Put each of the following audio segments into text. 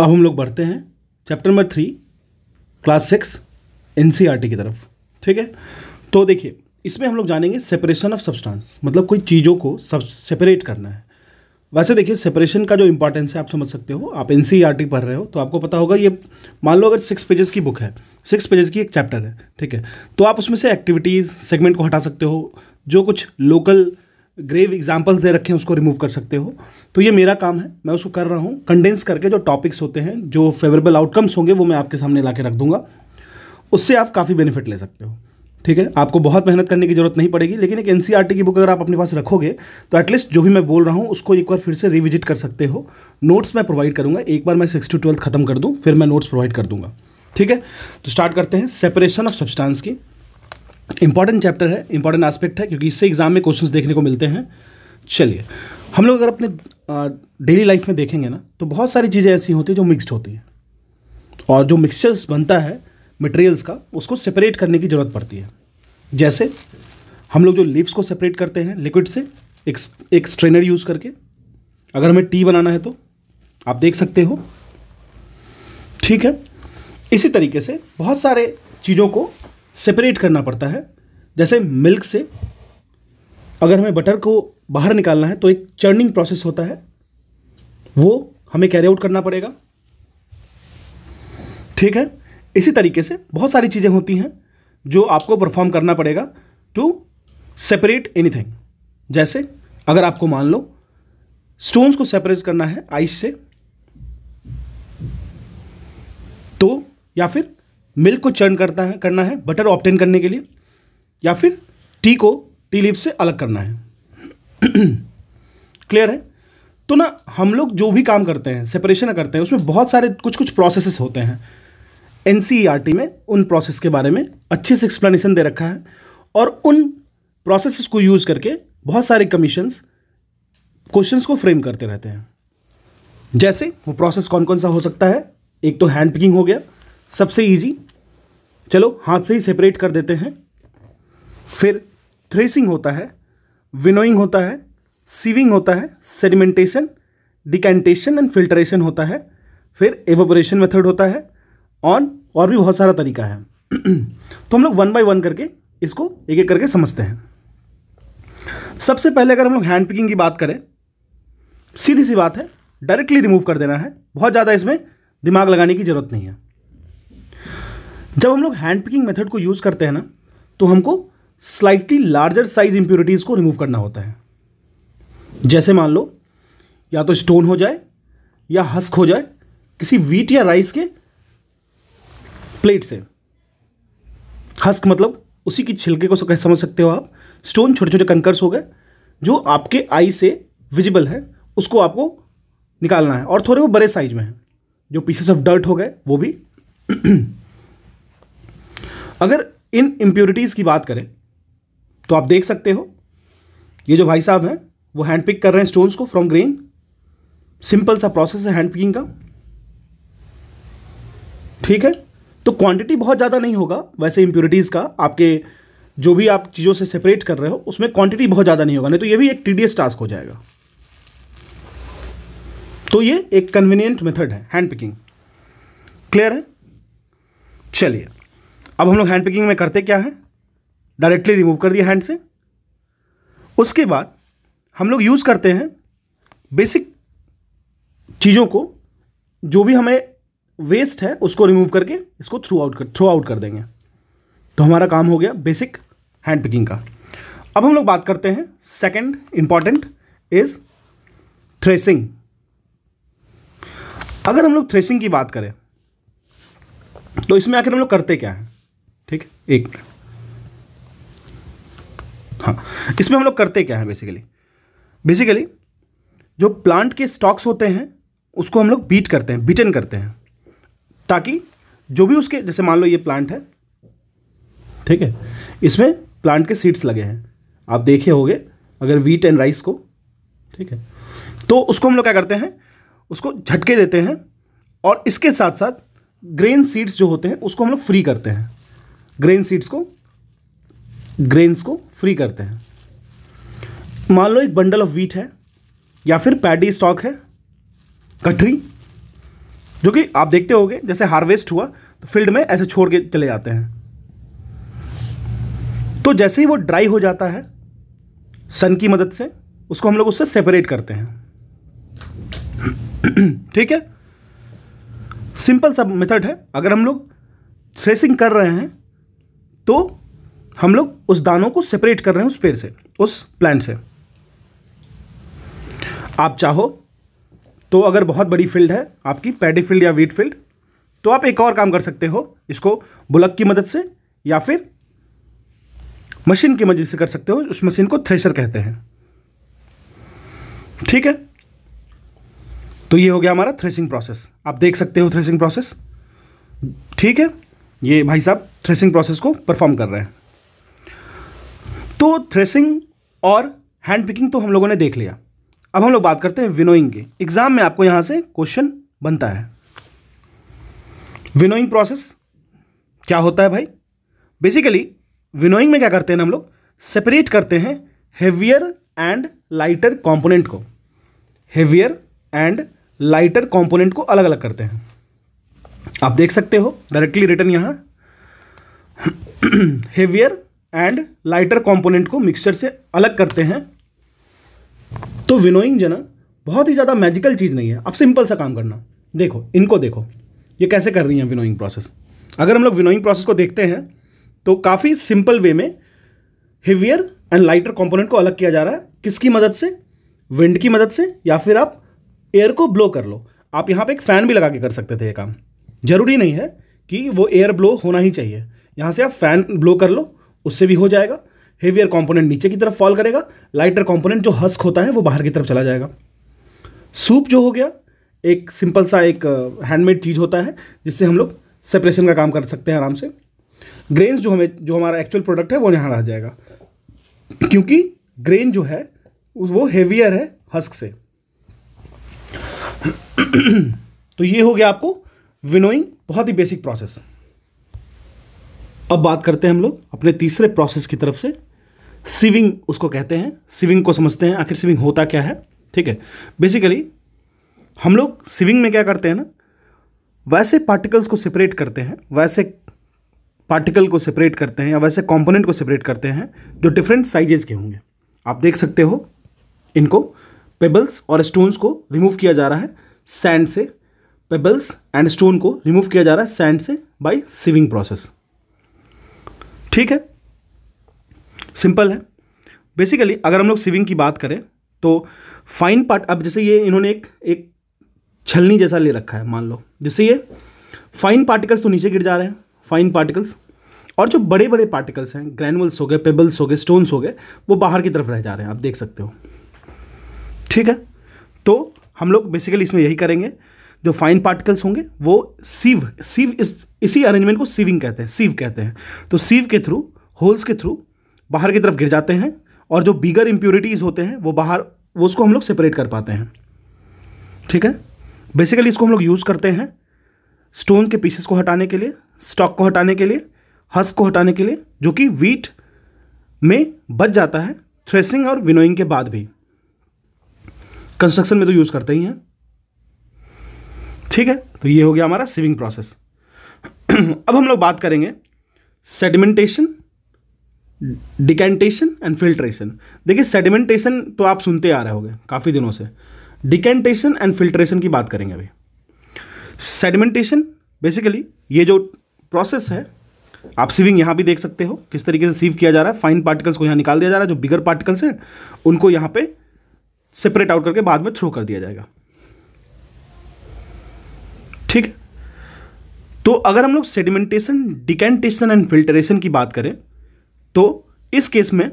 अब हम लोग बढ़ते हैं chapter number three class six N की तरफ ठीक है तो देखिए इसमें हम लोग जानेंगे सेपरेशन ऑफ सब्सटेंस मतलब कोई चीज़ों को सब सेपरेट करना है वैसे देखिए सेपरेशन का जो इंपॉर्टेंस है आप समझ सकते हो आप एन e पढ़ रहे हो तो आपको पता होगा ये मान लो अगर सिक्स पेजेस की बुक है सिक्स पेजेस की एक चैप्टर है ठीक है तो आप उसमें से एक्टिविटीज़ सेगमेंट को हटा सकते हो जो कुछ लोकल ग्रेव एग्जाम्पल्स दे रखे हैं उसको रिमूव कर सकते हो तो ये मेरा काम है मैं उसको कर रहा हूँ कंडेंस करके जो टॉपिक्स होते हैं जो फेवरेबल आउटकम्स होंगे वो मैं आपके सामने ला के रख दूंगा उससे आप काफ़ी बेनिफिट ले सकते हो ठीक है आपको बहुत मेहनत करने की जरूरत नहीं पड़ेगी लेकिन एक एन e की बुक अगर आप अपने पास रखोगे तो एटलीस्ट जो भी मैं बोल रहा हूँ उसको एक बार फिर से रिविजिट कर सकते हो नोट्स मैं प्रोवाइड करूँगा एक बार मैं सिक्स टू ट्वेल्थ खत्म कर दूँ फिर मैं नोट्स प्रोवाइड कर दूँगा ठीक है तो स्टार्ट करते हैं सेपरेशन ऑफ सब्सटांस की इंपॉर्टेंट चैप्टर है इंपॉर्टेंट एस्पेक्ट है क्योंकि इससे एग्ज़ाम में क्वेश्चंस देखने को मिलते हैं चलिए हम लोग अगर अपने डेली लाइफ में देखेंगे ना तो बहुत सारी चीज़ें ऐसी होती हैं जो मिक्सड होती हैं और जो मिक्सचर्स बनता है मटेरियल्स का उसको सेपरेट करने की ज़रूरत पड़ती है जैसे हम लोग जो लीव्स को सेपरेट करते हैं लिक्विड से एक एक स्ट्रेनर यूज़ करके अगर हमें टी बनाना है तो आप देख सकते हो ठीक है इसी तरीके से बहुत सारे चीज़ों को सेपरेट करना पड़ता है जैसे मिल्क से अगर हमें बटर को बाहर निकालना है तो एक चर्निंग प्रोसेस होता है वो हमें कैरी आउट करना पड़ेगा ठीक है इसी तरीके से बहुत सारी चीज़ें होती हैं जो आपको परफॉर्म करना पड़ेगा टू सेपरेट एनीथिंग जैसे अगर आपको मान लो स्टोन्स को सेपरेट करना है आइस से तो या फिर मिल्क को चर्न करता है करना है बटर ऑप्टेन करने के लिए या फिर टी को टी लीफ से अलग करना है क्लियर है तो ना हम लोग जो भी काम करते हैं सेपरेशन करते हैं उसमें बहुत सारे कुछ कुछ प्रोसेसेस होते हैं एन e में उन प्रोसेस के बारे में अच्छे से एक्सप्लेनेशन दे रखा है और उन प्रोसेसेस को यूज़ करके बहुत सारे कमीशंस क्वेश्चंस को फ्रेम करते रहते हैं जैसे वो प्रोसेस कौन कौन सा हो सकता है एक तो हैंड पिकिंग हो गया सबसे इजी चलो हाथ से ही सेपरेट कर देते हैं फिर थ्रेसिंग होता है विनोइंग होता है सीविंग होता है सेडिमेंटेशन डिकेंटेशन एंड फिल्ट्रेशन होता है फिर एवोपोरेशन मेथड होता है ऑन और भी बहुत सारा तरीका है तो हम लोग वन बाय वन करके इसको एक एक करके समझते हैं सबसे पहले अगर हम लोग हैंड पिकिंग की बात करें सीधी सी बात है डायरेक्टली रिमूव कर देना है बहुत ज़्यादा इसमें दिमाग लगाने की ज़रूरत नहीं है जब हम लोग हैंड पिकिंग मेथड को यूज़ करते हैं ना तो हमको स्लाइटली लार्जर साइज इम्प्योरिटीज़ को रिमूव करना होता है जैसे मान लो या तो स्टोन हो जाए या हस्क हो जाए किसी वीट या राइस के प्लेट से हस्क मतलब उसी की छिलके को समझ सकते हो आप स्टोन छोटे छोटे कंकर्स हो गए जो आपके आई से विजिबल है उसको आपको निकालना है और थोड़े वो बड़े साइज में है जो पीसेस ऑफ डर्ट हो गए वो भी अगर इन इम्प्योरिटीज़ की बात करें तो आप देख सकते हो ये जो भाई साहब हैं वो हैंड पिक कर रहे हैं स्टोन्स को फ्रॉम ग्रेन सिंपल सा प्रोसेस है हैंड पिकिंग का ठीक है तो क्वांटिटी बहुत ज़्यादा नहीं होगा वैसे इम्प्योरिटीज़ का आपके जो भी आप चीज़ों से सेपरेट कर रहे हो उसमें क्वांटिटी बहुत ज़्यादा नहीं होगा नहीं तो ये भी एक टीडियस टास्क हो जाएगा तो ये एक कन्वीनियंट मेथड है हैंड पिकिंग क्लियर है चलिए अब हम लोग हैंड पिकिंग में करते क्या हैं डायरेक्टली रिमूव कर दिया हैंड से उसके बाद हम लोग यूज़ करते हैं बेसिक चीज़ों को जो भी हमें वेस्ट है उसको रिमूव करके इसको थ्रू आउट कर थ्रू आउट कर देंगे तो हमारा काम हो गया बेसिक हैंड पिकिंग का अब हम लोग बात करते हैं सेकंड इम्पॉर्टेंट इज थ्रेसिंग अगर हम लोग थ्रेसिंग की बात करें तो इसमें आखिर हम लोग करते क्या हैं एक मिनट हाँ इसमें हम लोग करते क्या है बेसिकली बेसिकली जो प्लांट के स्टॉक्स होते हैं उसको हम लोग बीट करते हैं बीटन करते हैं ताकि जो भी उसके जैसे मान लो ये प्लांट है ठीक है इसमें प्लांट के सीड्स लगे हैं आप देखे होंगे अगर वीट एंड राइस को ठीक है तो उसको हम लोग क्या करते हैं उसको झटके देते हैं और इसके साथ साथ ग्रेन सीड्स जो होते हैं उसको हम लोग फ्री करते हैं ग्रेन सीड्स को ग्रेन्स को फ्री करते हैं मान लो एक बंडल ऑफ वीट है या फिर पैडी स्टॉक है कटरी जो कि आप देखते होंगे जैसे हार्वेस्ट हुआ तो फील्ड में ऐसे छोड़ के चले जाते हैं तो जैसे ही वो ड्राई हो जाता है सन की मदद से उसको हम लोग उससे सेपरेट करते हैं ठीक है सिंपल सब मेथड है अगर हम लोग थ्रेसिंग कर रहे हैं तो हम लोग उस दानों को सेपरेट कर रहे हैं उस पेड़ से उस प्लांट से आप चाहो तो अगर बहुत बड़ी फील्ड है आपकी पैडी फील्ड या वीट फील्ड तो आप एक और काम कर सकते हो इसको बुलक की मदद से या फिर मशीन की मदद से कर सकते हो उस मशीन को थ्रेशर कहते हैं ठीक है तो ये हो गया हमारा थ्रेसिंग प्रोसेस आप देख सकते हो थ्रेसिंग प्रोसेस ठीक है ये भाई साहब थ्रेसिंग प्रोसेस को परफॉर्म कर रहे हैं तो थ्रेसिंग और हैंड पिकिंग तो हम लोगों ने देख लिया अब हम लोग बात करते हैं विनोइंग के एग्जाम में आपको यहां से क्वेश्चन बनता है विनोइंग प्रोसेस क्या होता है भाई बेसिकली विनोइंग में क्या करते हैं हम लोग सेपरेट करते हैं हेवियर एंड लाइटर कॉम्पोनेंट को हेवियर एंड लाइटर कॉम्पोनेंट को अलग अलग करते हैं आप देख सकते हो डायरेक्टली रिटर्न यहाँ हेवियर एंड लाइटर कंपोनेंट को मिक्सचर से अलग करते हैं तो विनोइंग जो ना बहुत ही ज़्यादा मैजिकल चीज़ नहीं है आप सिंपल सा काम करना देखो इनको देखो ये कैसे कर रही हैं विनोइंग प्रोसेस अगर हम लोग विनोइंग प्रोसेस को देखते हैं तो काफ़ी सिंपल वे में हेवियर एंड लाइटर कॉम्पोनेंट को अलग किया जा रहा है किसकी मदद से विंड की मदद से या फिर आप एयर को ब्लो कर लो आप यहाँ पे एक फ़ैन भी लगा के कर सकते थे ये काम ज़रूरी नहीं है कि वो एयर ब्लो होना ही चाहिए यहाँ से आप फैन ब्लो कर लो उससे भी हो जाएगा हेवियर कंपोनेंट नीचे की तरफ फॉल करेगा लाइटर कंपोनेंट जो हस्क होता है वो बाहर की तरफ चला जाएगा सूप जो हो गया एक सिंपल सा एक हैंडमेड uh, चीज़ होता है जिससे हम लोग सेपरेशन का काम कर सकते हैं आराम से ग्रेन्स जो हमें जो हमारा एक्चुअल प्रोडक्ट है वो यहाँ रह जाएगा क्योंकि ग्रेन जो है वो हेवियर है हस्क से तो ये हो गया आपको विनोइंग बहुत ही बेसिक प्रोसेस अब बात करते हैं हम लोग अपने तीसरे प्रोसेस की तरफ से सिविंग उसको कहते हैं सिविंग को समझते हैं आखिर सिविंग होता क्या है ठीक है बेसिकली हम लोग सिविंग में क्या करते हैं ना वैसे पार्टिकल्स को सेपरेट करते हैं वैसे पार्टिकल को सेपरेट करते हैं या वैसे कंपोनेंट को सेपरेट करते हैं जो डिफरेंट साइजेज के होंगे आप देख सकते हो इनको पेबल्स और स्टोन्स को रिमूव किया जा रहा है सैंड से पेबल्स एंड स्टोन को रिमूव किया जा रहा है सैंड से बाय सिविंग प्रोसेस ठीक है सिंपल है बेसिकली अगर हम लोग सिविंग की बात करें तो फाइन पार्ट अब जैसे ये इन्होंने एक एक छलनी जैसा ले रखा है मान लो जिससे ये फाइन पार्टिकल्स तो नीचे गिर जा रहे हैं फाइन पार्टिकल्स और जो बड़े बड़े पार्टिकल्स हैं ग्रैनुअल्स हो गए पेबल्स हो गए स्टोन्स हो गए वो बाहर की तरफ रह जा रहे हैं आप देख सकते हो ठीक है तो हम लोग बेसिकली इसमें यही करेंगे जो फाइन पार्टिकल्स होंगे वो सीव सीव इस इसी अरेंजमेंट को सीविंग कहते हैं सीव कहते हैं तो सीव के थ्रू होल्स के थ्रू बाहर की तरफ गिर जाते हैं और जो बिगर इम्प्योरिटीज़ होते हैं वो बाहर वो उसको हम लोग सेपरेट कर पाते हैं ठीक है बेसिकली इसको हम लोग यूज़ करते हैं स्टोन के पीसेस को हटाने के लिए स्टॉक को हटाने के लिए हस को हटाने के लिए जो कि वीट में बच जाता है थ्रेसिंग और विनोइंग के बाद भी कंस्ट्रक्शन में तो यूज़ करते ही हैं ठीक है तो ये हो गया हमारा सिविंग प्रोसेस अब हम लोग बात करेंगे सेडिमेंटेशन डिकेंटेशन एंड फिल्ट्रेशन देखिए सेडिमेंटेशन तो आप सुनते आ रहे होगे काफ़ी दिनों से डिकेंटेशन एंड फिल्ट्रेशन की बात करेंगे अभी सेडिमेंटेशन बेसिकली ये जो प्रोसेस है आप सीविंग यहाँ भी देख सकते हो किस तरीके से सीव किया जा रहा है फाइन पार्टिकल्स को यहाँ निकाल दिया जा रहा है जो बिगर पार्टिकल्स हैं उनको यहाँ पे सेपरेट आउट करके बाद में थ्रो कर दिया जाएगा ठीक है तो अगर हम लोग सेडिमेंटेशन डिकेंटेशन एंड फिल्टरेशन की बात करें तो इस केस में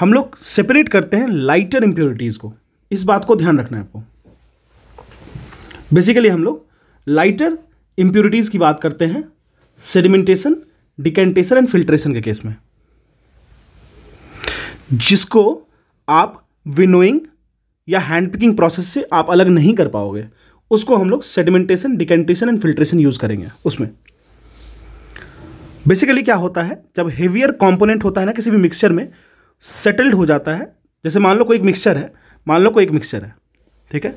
हम लोग सेपरेट करते हैं लाइटर इंप्योरिटीज को इस बात को ध्यान रखना है आपको बेसिकली हम लोग लाइटर इंप्योरिटीज की बात करते हैं सेडिमेंटेशन डिकेंटेशन एंड फिल्ट्रेशन के केस में जिसको आप विनोइंग या हैंड पिकिंग प्रोसेस से आप अलग नहीं कर पाओगे उसको हम लोग sedimentation decantation and filtration use करेंगे उसमें बेसिकली क्या होता है जब हेवियर कॉम्पोनेंट होता है ना किसी भी मिक्सचर में सेटल्ड हो जाता है जैसे मान लो कोई एक मिक्सचर है मान लो कोई एक मिक्सचर है ठीक है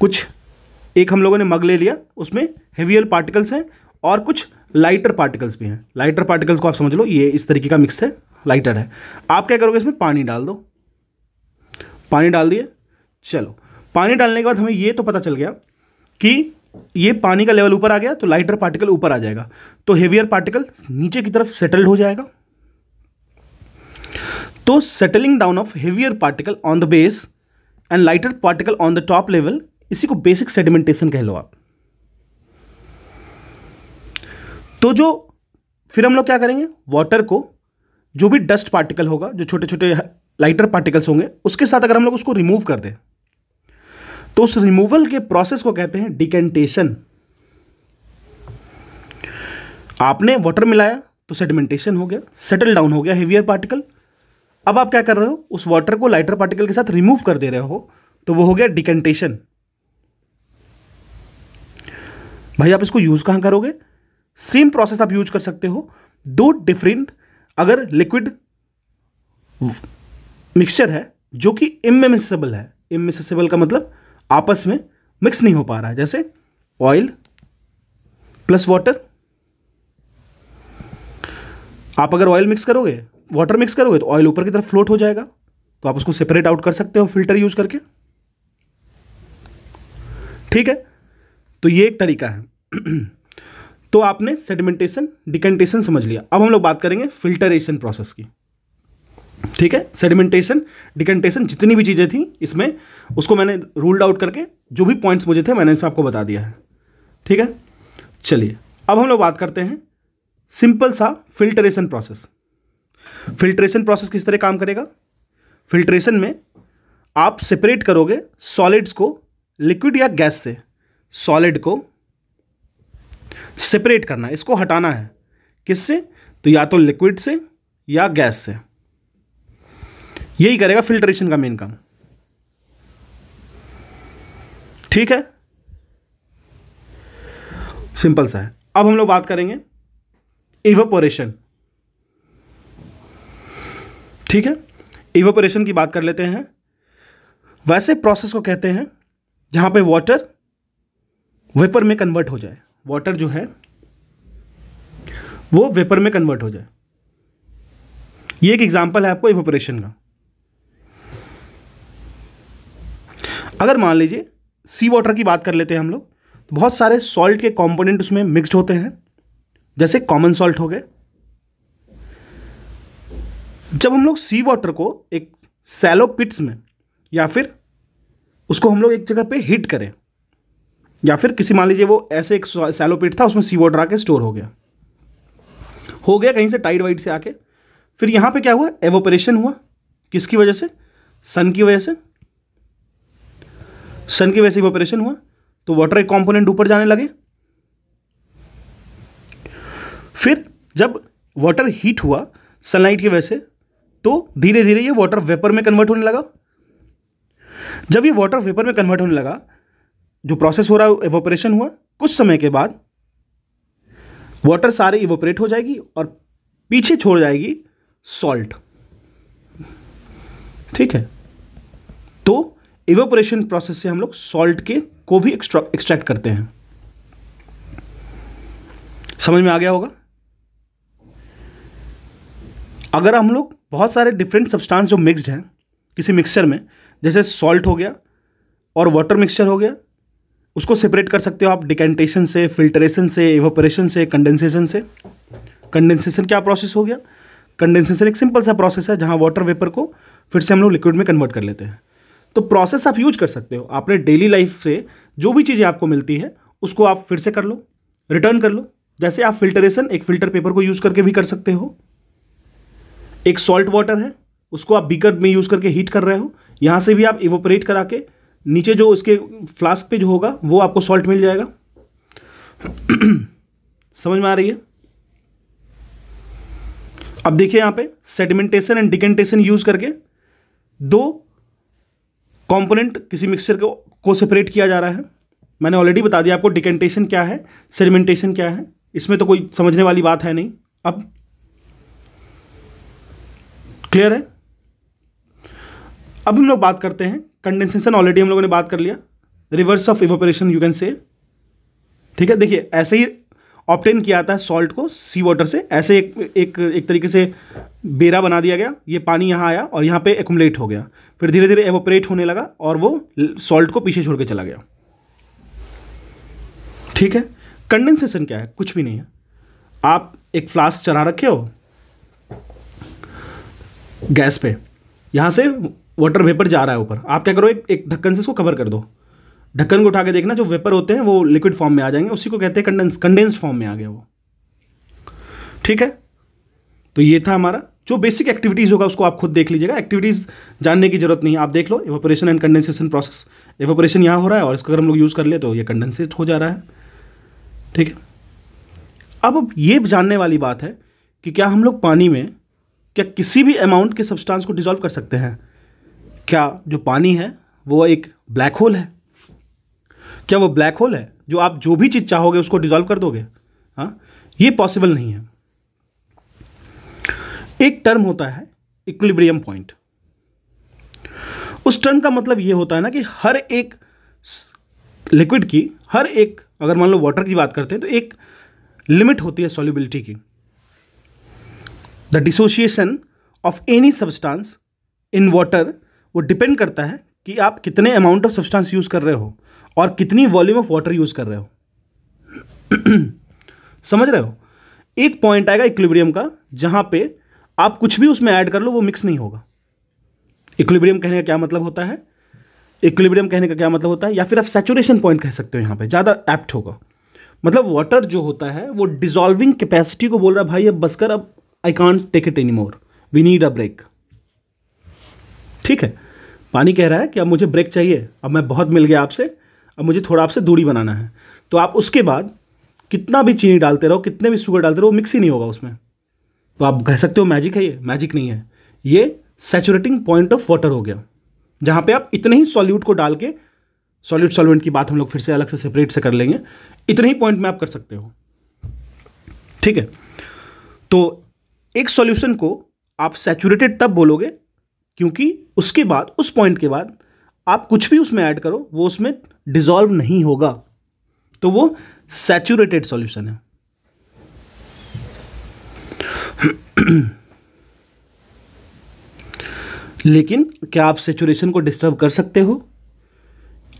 कुछ एक हम लोगों ने मग ले लिया उसमें हेवियर पार्टिकल्स हैं और कुछ लाइटर पार्टिकल्स भी हैं लाइटर पार्टिकल्स को आप समझ लो ये इस तरीके का मिक्स है लाइटर है आप क्या करोगे इसमें पानी डाल दो पानी डाल दिए चलो पानी डालने के बाद हमें ये तो पता चल गया कि ये पानी का लेवल ऊपर आ गया तो लाइटर पार्टिकल ऊपर आ जाएगा तो हेवियर पार्टिकल नीचे की तरफ सेटल्ड हो जाएगा तो settling down of heavier particle on the base and lighter particle on the top level इसी को बेसिक सेडिमेंटेशन कह लो आप तो जो फिर हम लोग क्या करेंगे वाटर को जो भी डस्ट पार्टिकल होगा जो छोटे छोटे लाइटर पार्टिकल्स होंगे उसके साथ अगर हम लोग उसको रिमूव कर दें तो उस रिमूवल के प्रोसेस को कहते हैं डिकेंटेशन आपने वाटर मिलाया तो सेडिमेंटेशन हो गया सेटल डाउन हो गया हेवियर पार्टिकल अब आप क्या कर रहे हो उस वाटर को लाइटर पार्टिकल के साथ रिमूव कर दे रहे हो तो वो हो गया डिकेंटेशन भाई आप इसको यूज कहां करोगे सेम प्रोसेस आप यूज कर सकते हो दो डिफरेंट अगर लिक्विड मिक्सचर है जो कि इमेमिसेबल है इमेसेबल का मतलब आपस में मिक्स नहीं हो पा रहा है जैसे ऑयल प्लस वाटर आप अगर ऑयल मिक्स करोगे वाटर मिक्स करोगे तो ऑयल ऊपर की तरफ फ्लोट हो जाएगा तो आप उसको सेपरेट आउट कर सकते हो फिल्टर यूज करके ठीक है तो ये एक तरीका है तो आपने सेडिमेंटेशन डिकेंटेशन समझ लिया अब हम लोग बात करेंगे फिल्टरेशन प्रोसेस की ठीक है सेडिमेंटेशन डिकेंटेशन जितनी भी चीज़ें थी इसमें उसको मैंने रूल्ड आउट करके जो भी पॉइंट्स मुझे थे मैंने इसमें आपको बता दिया है ठीक है चलिए अब हम लोग बात करते हैं सिंपल सा फिल्ट्रेशन प्रोसेस फिल्ट्रेशन प्रोसेस किस तरह काम करेगा फिल्ट्रेशन में आप सेपरेट करोगे सॉलिड्स को लिक्विड या गैस से सॉलिड को सेपरेट करना इसको हटाना है किससे तो या तो लिक्विड से या गैस से यही करेगा फिल्ट्रेशन का मेन काम ठीक है सिंपल सा है अब हम लोग बात करेंगे इवोपोरेशन ठीक है इवोपोरेशन की बात कर लेते हैं वैसे प्रोसेस को कहते हैं जहां पे वाटर वेपर में कन्वर्ट हो जाए वाटर जो है वो वेपर में कन्वर्ट हो जाए ये एक एग्जाम्पल है आपको इवोपोरेशन का अगर मान लीजिए सी वाटर की बात कर लेते हैं हम लोग तो बहुत सारे सॉल्ट के कंपोनेंट उसमें मिक्सड होते हैं जैसे कॉमन सॉल्ट हो गए जब हम लोग सी वाटर को एक सैलो पिट्स में या फिर उसको हम लोग एक जगह पे हिट करें या फिर किसी मान लीजिए वो ऐसे एक सैलो पिट था उसमें सी वाटर आके स्टोर हो गया हो गया कहीं से टाइड वाइड से आके फिर यहाँ पे क्या हुआ एवोपरेशन हुआ किसकी वजह से सन की वजह से सन के वैसे ऑपरेशन हुआ तो वाटर एक कॉम्पोनेंट ऊपर जाने लगे फिर जब वाटर हीट हुआ सनलाइट की वजह से तो धीरे धीरे ये वाटर वेपर में कन्वर्ट होने लगा जब ये वाटर वेपर में कन्वर्ट होने लगा जो प्रोसेस हो रहा है एवोपरेशन हुआ कुछ समय के बाद वाटर सारे इवोपरेट हो जाएगी और पीछे छोड़ जाएगी सॉल्ट ठीक है तो इवेपोरेशन प्रोसेस से हम लोग सॉल्ट के को भी एक्सट्रैक्ट करते हैं समझ में आ गया होगा अगर हम लोग बहुत सारे डिफरेंट सब्सटेंस जो मिक्स्ड हैं किसी मिक्सचर में जैसे सॉल्ट हो गया और वाटर मिक्सचर हो गया उसको सेपरेट कर सकते हो आप डिकेंटेशन से फिल्ट्रेशन से एवोपरेशन से कंडेंसेशन से कंडेंसेशन क्या प्रोसेस हो गया कंडेंसेशन एक सिंपल सा प्रोसेस है जहाँ वाटर वेपर को फिर से हम लोग लिक्विड में कन्वर्ट कर लेते हैं तो प्रोसेस आप यूज कर सकते हो आपने डेली लाइफ से जो भी चीज़ें आपको मिलती है उसको आप फिर से कर लो रिटर्न कर लो जैसे आप फिल्टरेशन एक फिल्टर पेपर को यूज़ करके भी कर सकते हो एक सॉल्ट वाटर है उसको आप बीकर में यूज़ करके हीट कर रहे हो यहाँ से भी आप इवोपरेट करा के नीचे जो उसके फ्लास्क पे जो होगा वो आपको सॉल्ट मिल जाएगा समझ में आ रही है अब देखिए यहाँ पे सेडिमेंटेशन एंड डिकेंटेशन यूज़ करके दो कंपोनेंट किसी मिक्सचर को को सेपरेट किया जा रहा है मैंने ऑलरेडी बता दिया आपको डिकेंटेशन क्या है सेडिमेंटेशन क्या है इसमें तो कोई समझने वाली बात है नहीं अब क्लियर है अब हम लोग बात करते हैं कंडेंसेशन ऑलरेडी हम लोगों ने बात कर लिया reverse of evaporation you can say ठीक है देखिए ऐसे ही ऑप्टेन किया जाता है सॉल्ट को सी वाटर से ऐसे एक एक एक तरीके से बेरा बना दिया गया ये पानी यहाँ आया और यहाँ पे एकुमलेट हो गया फिर धीरे धीरे एवोपरेट होने लगा और वो सॉल्ट को पीछे छोड़ के चला गया ठीक है कंडेंसेशन क्या है कुछ भी नहीं है आप एक फ्लास्क चढ़ा रखे हो गैस पे यहाँ से वाटर वेपर जा रहा है ऊपर आप क्या करो एक एक ढक्कन से इसको कवर कर दो ढक्कन को उठा के देखना जो वेपर होते हैं वो लिक्विड फॉर्म में आ जाएंगे उसी को कहते हैं कंडेंस कंडेंस्ड फॉर्म में आ गया वो ठीक है तो ये था हमारा जो बेसिक एक्टिविटीज़ होगा उसको आप खुद देख लीजिएगा एक्टिविटीज़ जानने की जरूरत नहीं आप देख लो evaporation and condensation process evaporation यहाँ हो रहा है और इसका अगर हम लोग यूज़ कर ले तो ये कंडेंसेट हो जा रहा है ठीक है अब ये जानने वाली बात है कि क्या हम लोग पानी में क्या किसी भी अमाउंट के सब्सटांस को डिजोल्व कर सकते हैं क्या जो पानी है वो एक ब्लैक होल है क्या वो ब्लैक होल है जो आप जो भी चीज़ चाहोगे उसको डिजोल्व कर दोगे हाँ ये पॉसिबल नहीं है एक टर्म होता है इक्विलिब्रियम पॉइंट उस टर्म का मतलब यह होता है ना कि हर एक लिक्विड की हर एक अगर मान लो वाटर की बात करते हैं तो एक लिमिट होती है सॉल्युबिलिटी की the dissociation of any substance in water वो डिपेंड करता है कि आप कितने अमाउंट ऑफ सब्सटेंस यूज़ कर रहे हो और कितनी वॉल्यूम ऑफ वाटर यूज़ कर रहे हो समझ रहे हो एक पॉइंट आएगा इक्विब्रियम का जहां पे आप कुछ भी उसमें ऐड कर लो वो मिक्स नहीं होगा इक्विलिब्रियम कहने का क्या मतलब होता है इक्विलिब्रियम कहने का क्या मतलब होता है या फिर आप सेचुरेशन पॉइंट कह सकते हो यहाँ पे ज़्यादा एप्ट होगा मतलब वाटर जो होता है वो डिजॉल्विंग कैपेसिटी को बोल रहा है भाई अब बसकर अब I can't take it any more we need a break ठीक है पानी कह रहा है कि अब मुझे ब्रेक चाहिए अब मैं बहुत मिल गया आपसे अब मुझे थोड़ा आपसे दूरी बनाना है तो आप उसके बाद कितना भी चीनी डालते रहो कितने भी शुगर डालते रहो मिक्स ही नहीं होगा उसमें तो आप कह सकते हो मैजिक है ये मैजिक नहीं है ये सेचुरेटिंग पॉइंट ऑफ वाटर हो गया जहाँ पे आप इतने ही सॉल्यूट को डाल के सॉल्यूट सॉल्वेंट की बात हम लोग फिर से अलग से सेपरेट से कर लेंगे इतने ही पॉइंट में आप कर सकते हो ठीक है तो एक सॉल्यूशन को आप सेचुरेटेड तब बोलोगे क्योंकि उसके बाद उस पॉइंट के बाद आप कुछ भी उसमें ऐड करो वो उसमें डिजॉल्व नहीं होगा तो वो सेचुरेटेड सॉल्यूशन है लेकिन क्या आप सेचुरेशन को डिस्टर्ब कर सकते हो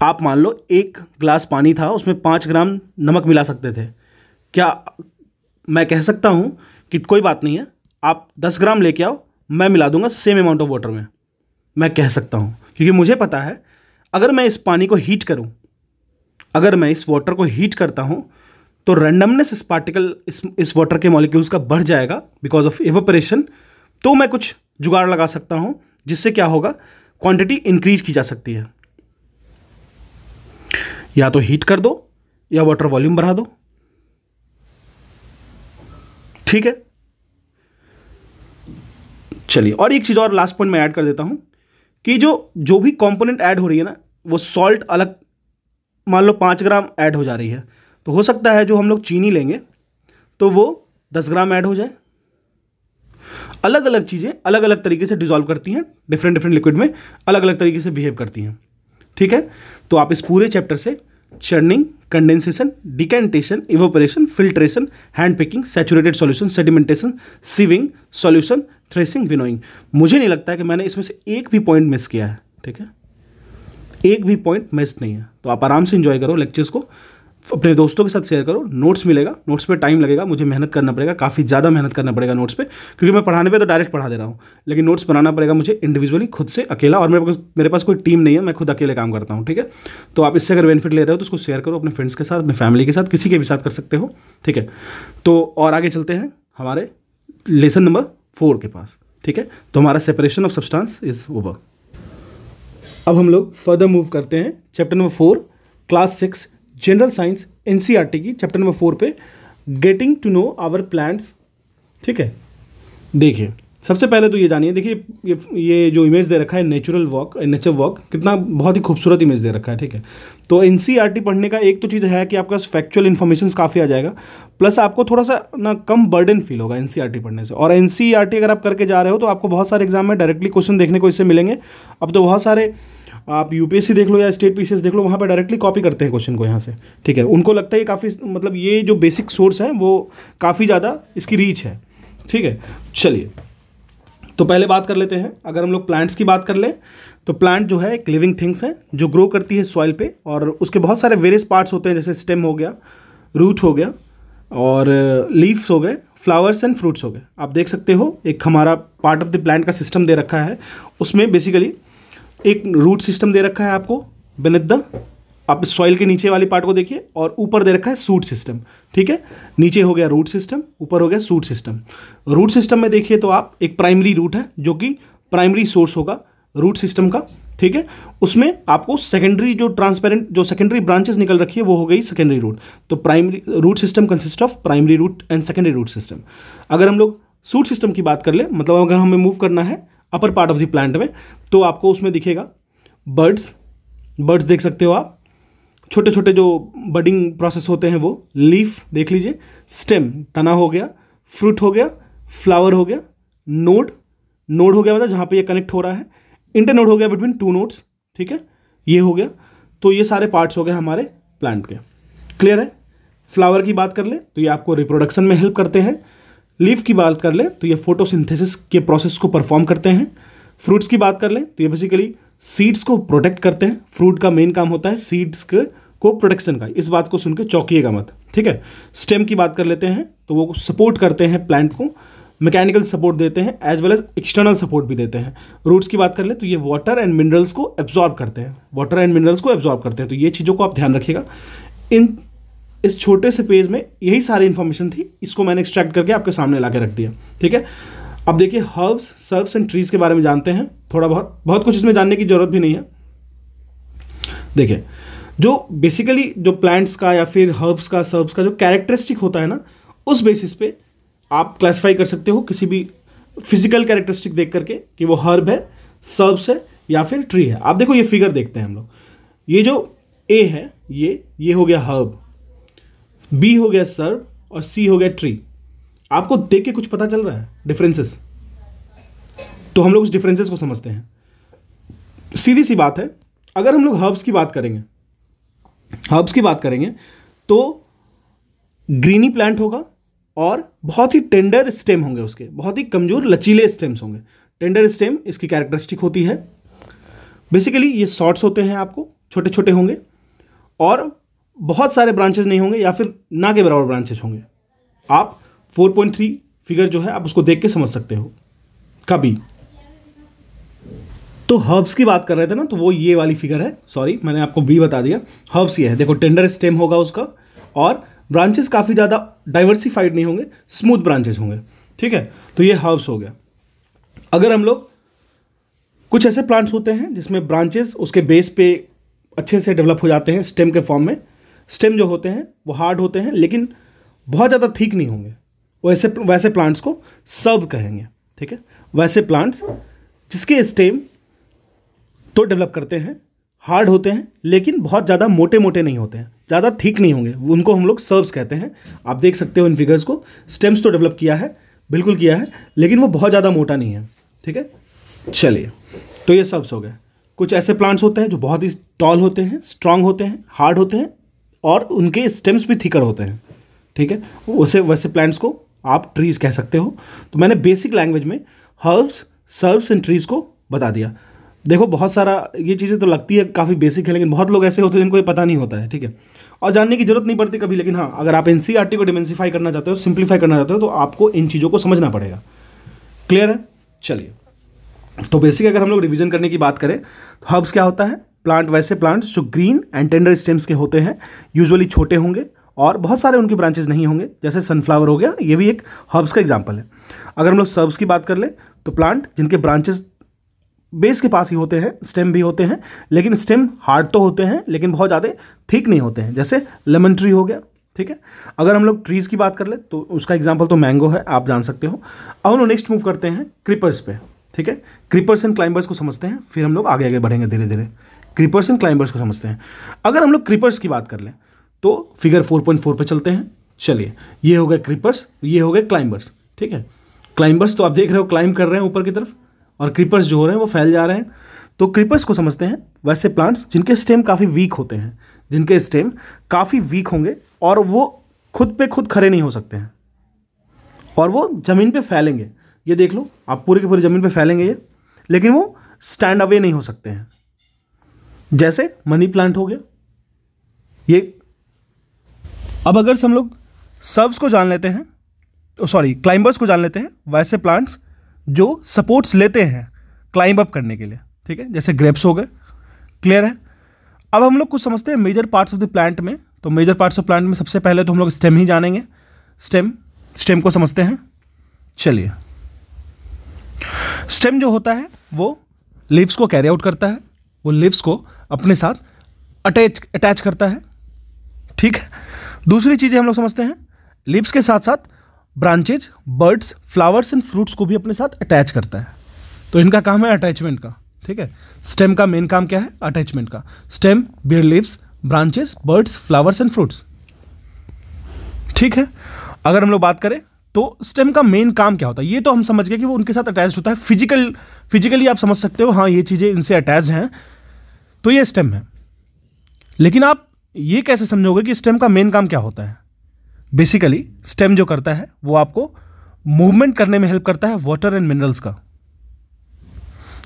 आप मान लो एक ग्लास पानी था उसमें पाँच ग्राम नमक मिला सकते थे क्या मैं कह सकता हूँ कि कोई बात नहीं है आप दस ग्राम लेके आओ मैं मिला दूंगा सेम अमाउंट ऑफ वाटर में मैं कह सकता हूँ क्योंकि मुझे पता है अगर मैं इस पानी को हीट करूँ अगर मैं इस वाटर को हीट करता हूँ तो रैंडमनेस इस पार्टिकल इस इस वाटर के मॉलिक्यूल्स का बढ़ जाएगा बिकॉज ऑफ एवोपरेशन तो मैं कुछ जुगाड़ लगा सकता हूँ जिससे क्या होगा क्वांटिटी इंक्रीज की जा सकती है या तो हीट कर दो या वाटर वॉल्यूम बढ़ा दो ठीक है चलिए और एक चीज़ और लास्ट पॉइंट मैं ऐड कर देता हूँ कि जो जो भी कंपोनेंट ऐड हो रही है ना वो सॉल्ट अलग मान लो पाँच ग्राम ऐड हो जा रही है तो हो सकता है जो हम लोग चीनी लेंगे तो वो दस ग्राम ऐड हो जाए अलग अलग चीज़ें अलग अलग तरीके से डिजॉल्व करती हैं डिफरेंट डिफरेंट लिक्विड में अलग अलग तरीके से बिहेव करती हैं ठीक है तो आप इस पूरे चैप्टर से churning condensation decantation evaporation filtration hand picking saturated solution sedimentation sieving solution threshing winnowing मुझे नहीं लगता है कि मैंने इसमें से एक भी पॉइंट मिस किया है ठीक है एक भी पॉइंट मिस नहीं है तो आप आराम से इंजॉय करो लेक्चर्स को अपने दोस्तों के साथ शेयर करो नोट्स मिलेगा नोट्स पे टाइम लगेगा मुझे मेहनत करना पड़ेगा काफ़ी ज़्यादा मेहनत करना पड़ेगा नोट्स पे क्योंकि मैं पढ़ाने पे तो डायरेक्ट पढ़ा दे रहा हूँ लेकिन नोट्स बनाना पड़ेगा मुझे इंडिविजुअली खुद से अकेला और मेरे पास मेरे पास कोई टीम नहीं है मैं खुद अकेले काम करता हूँ ठीक है तो आप इससे अगर बेनिफिट ले रहे हो तो उसको शेयर करो अपने फ्रेंड्स के साथ अपने फैमिली के साथ किसी के भी साथ कर सकते हो ठीक है तो और आगे चलते हैं हमारे लेसन नंबर फोर के पास ठीक है तो हमारा separation of substance is over अब हम लोग फर्दर मूव करते हैं chapter number four class six general science N की चैप्टर नंबर फोर पे getting to know our plants ठीक है देखिए सबसे पहले तो ये जानिए देखिए ये ये जो इमेज दे रखा है नेचुरल वॉक नेचर वॉक कितना बहुत ही खूबसूरत इमेज दे रखा है ठीक है तो एन e पढ़ने का एक तो चीज़ है कि आपका फैक्चुअल इन्फॉर्मेशन काफ़ी आ जाएगा प्लस आपको थोड़ा सा ना कम बर्डन फील होगा एन e पढ़ने से और एन e अगर आप करके जा रहे हो तो आपको बहुत सारे एग्जाम में डायरेक्टली क्वेश्चन देखने को इससे मिलेंगे अब तो बहुत सारे आप यूपीएससी देख लो या स्टेट पीसीएस देख लो वहाँ पर डायरेक्टली कॉपी करते हैं क्वेश्चन को यहाँ से ठीक है उनको लगता है काफ़ी मतलब ये जो बेसिक सोर्स है वो काफ़ी ज़्यादा इसकी रीच है ठीक है चलिए तो पहले बात कर लेते हैं अगर हम लोग प्लांट्स की बात कर लें तो प्लांट जो है एक लिविंग थिंग्स हैं जो ग्रो करती है सॉइल पे और उसके बहुत सारे वेरियस पार्ट्स होते हैं जैसे स्टेम हो गया रूट हो गया और लीव्स हो गए फ्लावर्स एंड फ्रूट्स हो गए आप देख सकते हो एक हमारा पार्ट ऑफ द प्लांट का सिस्टम दे रखा है उसमें बेसिकली एक रूट सिस्टम दे रखा है आपको बेनिद आप सॉइल के नीचे वाले पार्ट को देखिए और ऊपर दे रखा है सूट सिस्टम ठीक है नीचे हो गया रूट सिस्टम ऊपर हो गया सूट सिस्टम रूट सिस्टम में देखिए तो आप एक प्राइमरी रूट है जो कि प्राइमरी सोर्स होगा रूट सिस्टम का ठीक है उसमें आपको सेकेंडरी जो ट्रांसपेरेंट जो सेकेंडरी ब्रांचेस निकल रखी है वो हो गई सेकेंडरी रूट तो primary root system consist of primary root and secondary root system अगर हम लोग सूट सिस्टम की बात कर ले मतलब अगर हमें मूव करना है upper part of the plant में तो आपको उसमें दिखेगा बर्ड्स बर्ड्स देख सकते हो आप छोटे छोटे जो बडिंग प्रोसेस होते हैं वो लीफ देख लीजिए स्टेम तना हो गया फ्रूट हो गया फ्लावर हो गया नोड नोड हो गया मतलब जहाँ पे ये कनेक्ट हो रहा है इंटर नोड हो गया बिटवीन टू नोड्स ठीक है ये हो गया तो ये सारे पार्ट्स हो गए हमारे प्लांट के क्लियर है फ्लावर की बात कर ले तो ये आपको रिप्रोडक्शन में हेल्प करते हैं लीफ की बात कर लें तो ये फोटोसिंथेसिस के प्रोसेस को परफॉर्म करते हैं फ्रूट्स की बात कर लें तो ये बेसिकली सीड्स को प्रोटेक्ट करते हैं फ्रूट का मेन काम होता है सीड्स के को प्रोटेक्शन का इस बात को सुन के मत ठीक है स्टेम की बात कर लेते हैं तो वो सपोर्ट करते हैं प्लांट को मैकेनिकल सपोर्ट देते हैं as well as external support भी देते हैं रूट्स की बात कर ले तो ये वाटर एंड मिनरल्स को एब्जॉर्ब करते हैं वाटर एंड मिनरल्स को एब्जॉर्ब करते हैं तो ये चीज़ों को आप ध्यान रखिएगा इन इस छोटे से पेज में यही सारी इन्फॉर्मेशन थी इसको मैंने एक्सट्रैक्ट करके आपके सामने ला के रख दिया ठीक है अब देखिए हर्ब्स सर्ब्स एंड ट्रीज़ के बारे में जानते हैं थोड़ा बहुत बहुत कुछ इसमें जानने की ज़रूरत भी नहीं है देखिए जो बेसिकली जो प्लांट्स का या फिर हर्ब्स का सर्ब्स का जो कैरेक्टरिस्टिक होता है ना उस बेसिस पे आप क्लासिफाई कर सकते हो किसी भी फिजिकल कैरेक्टरिस्टिक देख करके कि वो हर्ब है सर्ब्स है या फिर ट्री है आप देखो ये फिगर देखते हैं हम लोग ये जो ए है ये ये हो गया हर्ब बी हो गया सर्व और सी हो गया ट्री आपको देख के कुछ पता चल रहा है डिफरेंसेस तो हम लोग उस डिफरेंसेस को समझते हैं सीधी सी बात है अगर हम लोग हर्ब्स की बात करेंगे हर्ब्स की बात करेंगे तो ग्रीनी प्लांट होगा और बहुत ही टेंडर स्टेम होंगे उसके बहुत ही कमज़ोर लचीले स्टेम्स होंगे टेंडर स्टेम इसकी कैरेक्टरिस्टिक होती है बेसिकली ये शॉर्ट्स होते हैं आपको छोटे छोटे होंगे और बहुत सारे ब्रांचेज नहीं होंगे या फिर ना के बराबर ब्रांचेज होंगे आप 4.3 फिगर जो है आप उसको देख के समझ सकते हो कभी तो हर्ब्स की बात कर रहे थे ना तो वो ये वाली फिगर है सॉरी मैंने आपको बी बता दिया हर्ब्स ये है देखो टेंडर स्टेम होगा उसका और ब्रांचेस काफ़ी ज़्यादा डाइवर्सिफाइड नहीं होंगे स्मूथ ब्रांचेस होंगे ठीक है तो ये हर्ब्स हो गया अगर हम लोग कुछ ऐसे प्लांट्स होते हैं जिसमें ब्रांचेस उसके बेस पे अच्छे से डेवलप हो जाते हैं स्टेम के फॉर्म में स्टेम जो होते हैं वो हार्ड होते हैं लेकिन बहुत ज़्यादा थीक नहीं होंगे वैसे वैसे प्लांट्स को सब कहेंगे ठीक है वैसे प्लांट्स जिसके स्टेम तो डेवलप करते हैं हार्ड होते हैं लेकिन बहुत ज़्यादा मोटे मोटे नहीं होते हैं ज़्यादा ठीक नहीं होंगे उनको हम लोग सर्ब्स कहते हैं आप देख सकते हो इन फिगर्स को स्टेम्स तो डेवलप किया है बिल्कुल किया है लेकिन वो बहुत ज़्यादा मोटा नहीं है ठीक है चलिए तो ये सब्स हो गए कुछ ऐसे प्लांट्स होते हैं जो बहुत ही टॉल होते हैं स्ट्रांग होते हैं हार्ड होते हैं और उनके स्टेम्स भी थिकर होते हैं ठीक है वैसे वैसे प्लांट्स को आप ट्रीज़ कह सकते हो तो मैंने बेसिक लैंग्वेज में हर्ब्स सर्ब्स एंड ट्रीज़ को बता दिया देखो बहुत सारा ये चीज़ें तो लगती है काफ़ी बेसिक है लेकिन बहुत लोग ऐसे होते हैं जिनको ये पता नहीं होता है ठीक है और जानने की जरूरत नहीं पड़ती कभी लेकिन हाँ अगर आप एन e को डिमेंसीफाई करना चाहते हो सिंप्लीफाई करना चाहते हो तो आपको इन चीज़ों को समझना पड़ेगा क्लियर है चलिए तो बेसिक अगर हम लोग रिविजन करने की बात करें तो हर्ब्स क्या होता है प्लांट वैसे प्लांट्स जो ग्रीन एंड टेंडर स्टेम्स के होते हैं यूजुअली छोटे होंगे और बहुत सारे उनके ब्रांचेस नहीं होंगे जैसे सनफ्लावर हो गया ये भी एक हर्ब्स का एग्जाम्पल है अगर हम लोग सर्ब्स की बात कर लें तो प्लांट जिनके ब्रांचेस बेस के पास ही होते हैं स्टेम भी होते हैं लेकिन स्टेम हार्ड तो होते हैं लेकिन बहुत ज़्यादा थिक नहीं होते हैं जैसे लेमन ट्री हो गया ठीक है अगर हम लोग ट्रीज़ की बात कर ले तो उसका एग्जाम्पल तो मैंगो है आप जान सकते हो अब हम लोग नेक्स्ट मूव करते हैं क्रिपर्स पे ठीक है क्रिपर्स एंड क्लाइंबर्स को समझते हैं फिर हम लोग आगे आगे बढ़ेंगे धीरे धीरे क्रीपर्स एंड क्लाइंबर्स को समझते हैं अगर हम लोग क्रीपर्स की बात कर लें तो फिगर 4.4 पे चलते हैं चलिए ये हो गए क्रीपर्स ये हो गए क्लाइंबर्स ठीक है क्लाइंबर्स तो आप देख रहे हो क्लाइंब कर रहे हैं ऊपर की तरफ और क्रीपर्स जो हो रहे हैं वो फैल जा रहे हैं तो क्रीपर्स को समझते हैं वैसे प्लांट्स जिनके स्टेम काफ़ी वीक होते हैं जिनके स्टेम काफ़ी वीक होंगे और वो खुद पे खुद खड़े नहीं हो सकते हैं और वो ज़मीन पे फैलेंगे ये देख लो आप पूरे के पूरे ज़मीन पे फैलेंगे ये लेकिन वो स्टैंड अवे नहीं हो सकते हैं जैसे मनी प्लांट हो गया ये अब अगर हम लोग सर्व्स को जान लेते हैं सॉरी क्लाइंबर्स को जान लेते हैं वैसे प्लांट्स जो सपोर्ट्स लेते हैं क्लाइंब अप करने के लिए ठीक है जैसे ग्रेप्स हो गए क्लियर है अब हम लोग कुछ समझते हैं major parts of the plant में तो मेजर पार्ट्स ऑफ प्लांट में सबसे पहले तो हम लोग स्टेम ही जानेंगे स्टेम स्टेम को समझते हैं चलिए स्टेम जो होता है वो लिव्स को कैरी आउट करता है वो लिव्स को अपने साथ अटैच अटैच करता है ठीक है दूसरी चीज़ें हम लोग समझते हैं लिप्स के साथ साथ branches buds flowers and fruits को भी अपने साथ अटैच करता है तो इनका काम है अटैचमेंट का ठीक है स्टेम का मेन काम क्या है अटैचमेंट का stem bear leaves branches buds flowers and fruits ठीक है अगर हम लोग बात करें तो स्टेम का मेन काम क्या होता है ये तो हम समझ गए कि वो उनके साथ अटैच होता है फिजिकल फिजिकली आप समझ सकते हो हाँ ये चीज़ें इनसे अटैच हैं तो ये स्टेम है लेकिन आप ये कैसे समझोगे कि स्टेम का मेन काम क्या होता है बेसिकली स्टेम जो करता है वो आपको मूवमेंट करने में हेल्प करता है वाटर एंड मिनरल्स का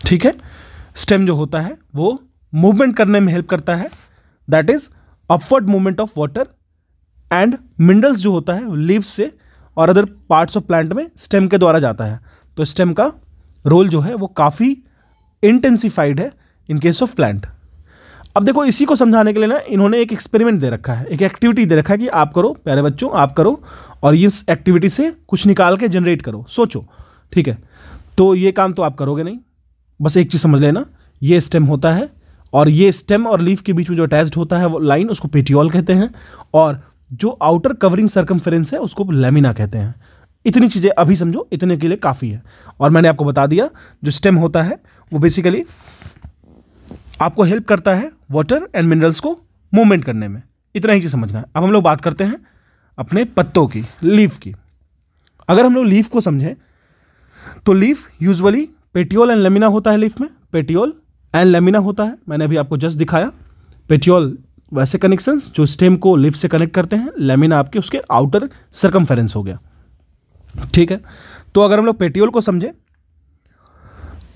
ठीक है स्टेम जो होता है वो मूवमेंट करने में हेल्प करता है that is upward movement of water and minerals जो होता है लीव्स से और अदर पार्ट्स ऑफ प्लांट में स्टेम के द्वारा जाता है तो स्टेम का रोल जो है वो काफ़ी इंटेंसीफाइड है इन केस ऑफ प्लांट अब देखो इसी को समझाने के लिए ना इन्होंने एक एक्सपेरिमेंट दे रखा है एक एक्टिविटी दे रखा है कि आप करो प्यारे बच्चों आप करो और इस एक्टिविटी से कुछ निकाल के जनरेट करो सोचो ठीक है तो ये काम तो आप करोगे नहीं बस एक चीज़ समझ लेना ये स्टेम होता है और ये स्टेम और लीफ के बीच में जो अटैच्ड होता है वो लाइन उसको पेटियोल कहते हैं और जो आउटर कवरिंग सर्कमफेरेंस है उसको लेमिना कहते हैं इतनी चीज़ें अभी समझो इतने के लिए काफ़ी है और मैंने आपको बता दिया जो स्टेम होता है वो बेसिकली आपको हेल्प करता है वाटर एंड मिनरल्स को मूवमेंट करने में इतना ही चीज़ समझना है अब हम लोग बात करते हैं अपने पत्तों की लीफ की अगर हम लोग लीफ को समझें तो leaf usually petiole and lamina होता है लीफ में पेटियोल एंड लेमिना होता है मैंने अभी आपको जस्ट दिखाया पेटियोल वैसे कनेक्शंस जो स्टेम को लीफ से कनेक्ट करते हैं लेमिना आपके उसके आउटर सरकम हो गया ठीक है तो अगर हम लोग पेटियोल को समझें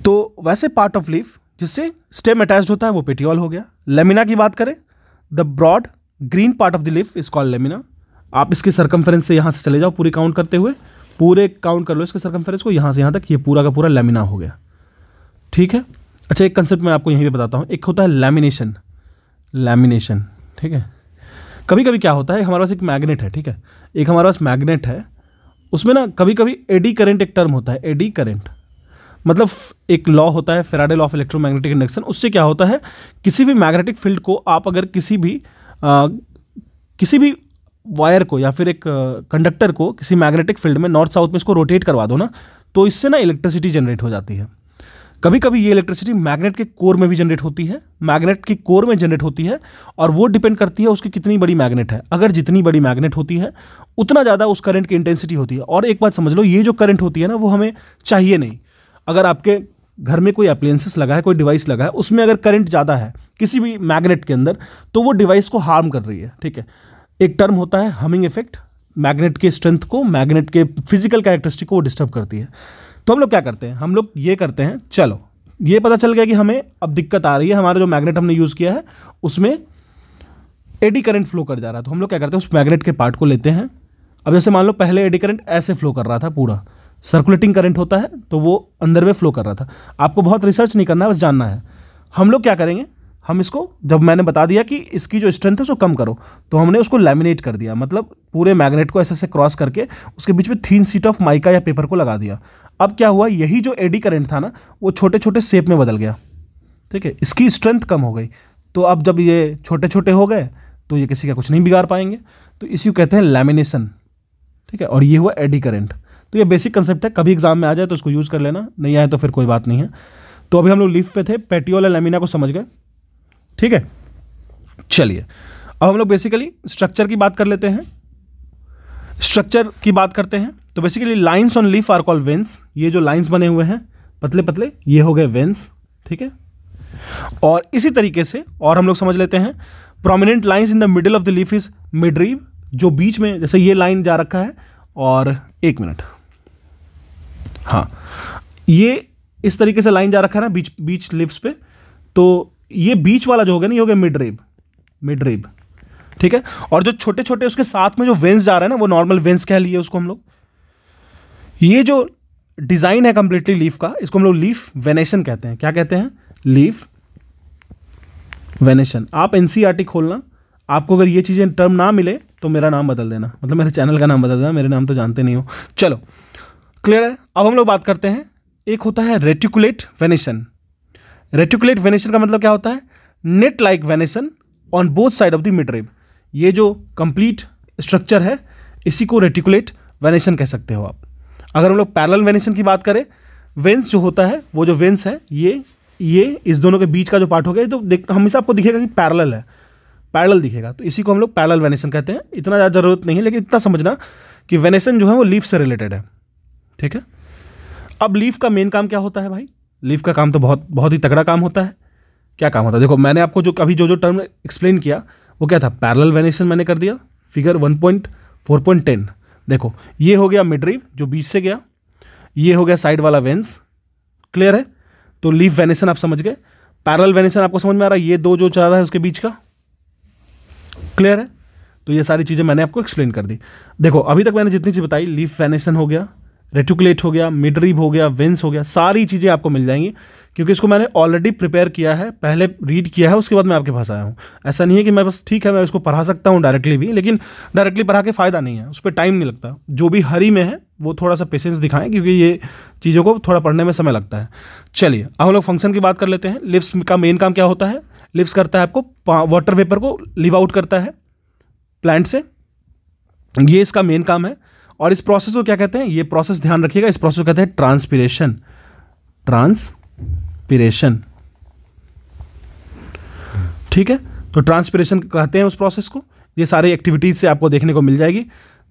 तो वैसे पार्ट ऑफ लीफ जिससे स्टेम अटैच होता है वो पेटियोल हो गया लेमिना की बात करें the broad green part of the leaf is called lamina आप इसके सरकमफ्रेंस से यहाँ से चले जाओ पूरी काउंट करते हुए पूरे काउंट कर लो इसके सरकमफ्रेंस को यहाँ से यहाँ तक ये पूरा का पूरा लेमिना हो गया ठीक है अच्छा एक कंसेप्ट मैं आपको यहीं पे बताता हूँ एक होता है लेमिनेशन लेमिनेशन ठीक है कभी कभी क्या होता है हमारे पास एक मैग्नेट है ठीक है एक हमारे पास मैग्नेट है उसमें ना कभी कभी एडी करेंट एक टर्म होता है एडी करेंट मतलब एक लॉ होता है Faraday law of electromagnetic induction उससे क्या होता है किसी भी मैग्नेटिक फील्ड को आप अगर किसी भी आ, किसी भी वायर को या फिर एक कंडक्टर को किसी मैग्नेटिक फील्ड में नॉर्थ साउथ में इसको रोटेट करवा दो ना तो इससे ना इलेक्ट्रिसिटी जनरेट हो जाती है कभी कभी ये इलेक्ट्रिसिटी मैग्नेट के कोर में भी जनरेट होती है मैग्नेट के कोर में जनरेट होती है और वो डिपेंड करती है उसकी कितनी बड़ी मैग्नेट है अगर जितनी बड़ी मैग्नेट होती है उतना ज़्यादा उस करंट की इंटेंसिटी होती है और एक बात समझ लो ये जो करंट होती है ना वो हमें चाहिए नहीं अगर आपके घर में कोई अप्लायंसेस लगा है कोई डिवाइस लगा है उसमें अगर करंट ज़्यादा है किसी भी मैग्नेट के अंदर तो वो डिवाइस को हार्म कर रही है ठीक है एक टर्म होता है हमिंग इफेक्ट मैग्नेट के स्ट्रेंथ को मैग्नेट के फिजिकल कैरेक्टरिस्टिक को वो डिस्टर्ब करती है तो हम लोग क्या करते हैं हम लोग ये करते हैं चलो ये पता चल गया कि हमें अब दिक्कत आ रही है हमारा जो मैग्नेट हमने यूज़ किया है उसमें एडी करंट फ्लो कर जा रहा है तो हम लोग क्या करते हैं उस मैग्नेट के पार्ट को लेते हैं अब जैसे मान लो पहले एडी करंट ऐसे फ्लो कर रहा था पूरा सर्कुलेटिंग करंट होता है तो वो अंदर में फ्लो कर रहा था आपको बहुत रिसर्च नहीं करना है बस जानना है हम लोग क्या करेंगे हम इसको जब मैंने बता दिया कि इसकी जो स्ट्रेंथ है उसको कम करो तो हमने उसको लैमिनेट कर दिया मतलब पूरे मैग्नेट को ऐसे ऐसे क्रॉस करके उसके बीच में thin sheet of mica or paper को लगा दिया अब क्या हुआ यही जो एडी करंट था ना वो छोटे छोटे शेप में बदल गया ठीक है इसकी स्ट्रेंथ कम हो गई तो अब जब ये छोटे छोटे हो गए तो ये किसी का कुछ नहीं बिगाड़ पाएंगे तो इसी को कहते हैं लैमिनेशन ठीक है और ये हुआ एडी करेंट तो ये बेसिक कंसेप्ट है कभी एग्जाम में आ जाए तो इसको यूज़ कर लेना नहीं आए तो फिर कोई बात नहीं है तो अभी हम लोग लिफ्ट पे थे पेटियोल और लेमिना को समझ गए ठीक है चलिए अब हम लोग बेसिकली स्ट्रक्चर की बात कर लेते हैं स्ट्रक्चर की बात करते हैं तो basically lines on leaf are call veins ये जो लाइन्स बने हुए हैं पतले पतले ये हो गए वेंस ठीक है और इसी तरीके से और हम लोग समझ लेते हैं prominent lines in the middle of the leaf is midrib जो बीच में जैसे ये लाइन जा रखा है और एक मिनट हाँ ये इस तरीके से लाइन जा रखा है ना बीच बीच लिप्स पे तो ये बीच वाला जो होगा ना ये हो गया मिड रेब मिड रेब ठीक है और जो छोटे छोटे उसके साथ में जो वेंस जा रहे हैं ना वो नॉर्मल वेंस कह लिए उसको हम लोग ये जो डिज़ाइन है कंप्लीटली लीफ का इसको हम लोग लीफ वेनेशन कहते हैं क्या कहते हैं लीफ वेनेशन आप एनसीईआरटी e खोलना आपको अगर ये चीज़ें टर्म ना मिले तो मेरा नाम बदल देना मतलब मेरे चैनल का नाम बदल देना मेरे नाम तो जानते नहीं हो चलो क्लियर है अब हम लोग बात करते हैं एक होता है रेटिकुलेट वेनेशन रेटिकुलेट वेनेशन का मतलब क्या होता है net like venation on both side of the midrib ये जो कंप्लीट स्ट्रक्चर है इसी को रेटिकुलेट वेनेशन कह सकते हो आप अगर हम लोग पैरल वेनेशन की बात करें वेंस जो होता है वो जो वेंस है ये ये इस दोनों के बीच का जो पार्ट हो गया तो हमेशा आपको दिखेगा कि पैरल है पैरल दिखेगा तो इसी को हम लोग पैरल वेनेशन कहते हैं इतना ज़्यादा जरूरत नहीं है लेकिन इतना समझना कि वेनेशन जो है वो लीफ से रिलेटेड है ठीक है अब लीफ का मेन काम क्या होता है भाई लीफ का काम तो बहुत बहुत ही तगड़ा काम होता है क्या काम होता है देखो मैंने आपको जो अभी जो जो टर्म एक्सप्लेन किया वो क्या था पैरल वेनेशन मैंने कर दिया figure one point four point ten देखो ये हो गया मिड्रीव जो बीच से गया ये हो गया साइड वाला वेंस क्लियर है तो लीफ वेनेशन आप समझ गए पैरल वेनेशन आपको समझ में आ रहा है ये दो जो चल रहा है उसके बीच का क्लियर है तो ये सारी चीज़ें मैंने आपको एक्सप्लेन कर दी देखो अभी तक मैंने जितनी चीज़ बताई लीफ वेनेशन हो गया रेटिकुलेट हो गया मिडरीब हो गया वेंस हो गया सारी चीज़ें आपको मिल जाएंगी क्योंकि इसको मैंने ऑलरेडी प्रिपेयर किया है पहले रीड किया है उसके बाद मैं आपके पास आया हूँ ऐसा नहीं है कि मैं बस ठीक है मैं इसको पढ़ा सकता हूँ डायरेक्टली भी लेकिन डायरेक्टली पढ़ा के फ़ायदा नहीं है उस पर टाइम नहीं लगता जो भी हरी में है वो थोड़ा सा पेशेंस दिखाएं क्योंकि ये चीज़ों को थोड़ा पढ़ने में समय लगता है चलिए अब हम लोग फंक्शन की बात कर लेते हैं लिप्स का मेन काम क्या होता है लिप्स करता है आपको वाटर वेपर को लिव आउट करता है प्लांट से ये इसका मेन काम है और इस प्रोसेस को क्या कहते हैं ये प्रोसेस ध्यान रखिएगा इस प्रोसेस को कहते हैं ट्रांसपिरेशन ट्रांसपिरेशन ठीक है तो ट्रांसपिरेशन कहते हैं उस प्रोसेस को ये सारी एक्टिविटीज़ से आपको देखने को मिल जाएगी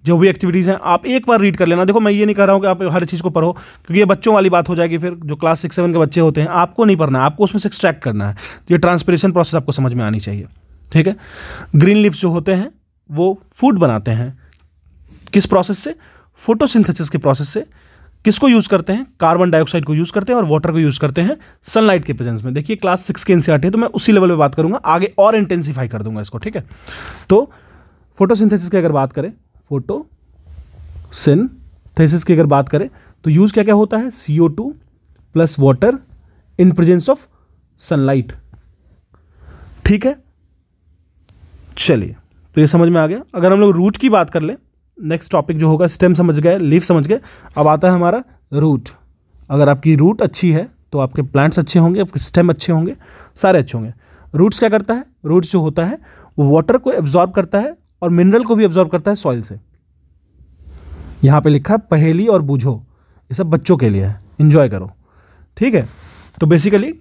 जो भी एक्टिविटीज़ हैं आप एक बार रीड कर लेना देखो मैं ये नहीं कह रहा हूँ कि आप हर चीज़ को पढ़ो क्योंकि ये बच्चों वाली बात हो जाएगी फिर जो क्लास सिक्स सेवन के बच्चे होते हैं आपको नहीं पढ़ना है आपको उसमें से एक्सट्रैक्ट करना है तो ये ट्रांसपरेशन प्रोसेस आपको समझ में आनी चाहिए ठीक है ग्रीन लिप्स जो होते हैं वो फूड बनाते हैं किस प्रोसेस से फोटोसिंथेसिस के प्रोसेस से किसको यूज़ करते हैं कार्बन डाइऑक्साइड को यूज़ करते हैं और वाटर को यूज़ करते हैं सनलाइट के प्रेजेंस में देखिए क्लास सिक्स के एनसीआर है तो मैं उसी लेवल पे बात करूंगा आगे और इंटेंसिफाई कर दूंगा इसको ठीक है तो फोटोसिंथेसिस की अगर बात करें फोटो सिंथेसिस की अगर बात करें तो यूज़ क्या क्या होता है C O two plus water in presence of sunlight ठीक है चलिए तो ये समझ में आ गया अगर हम लोग रूट की बात कर लें नेक्स्ट टॉपिक जो होगा स्टेम समझ गए लीफ समझ गए अब आता है हमारा रूट अगर आपकी रूट अच्छी है तो आपके प्लांट्स अच्छे होंगे आपके स्टेम अच्छे होंगे सारे अच्छे होंगे रूट्स क्या करता है रूट्स जो होता है वो वाटर को एब्जॉर्ब करता है और मिनरल को भी एब्जॉर्ब करता है सॉइल से यहाँ पे लिखा है पहेली और बूझो ये सब बच्चों के लिए है इन्जॉय करो ठीक है तो बेसिकली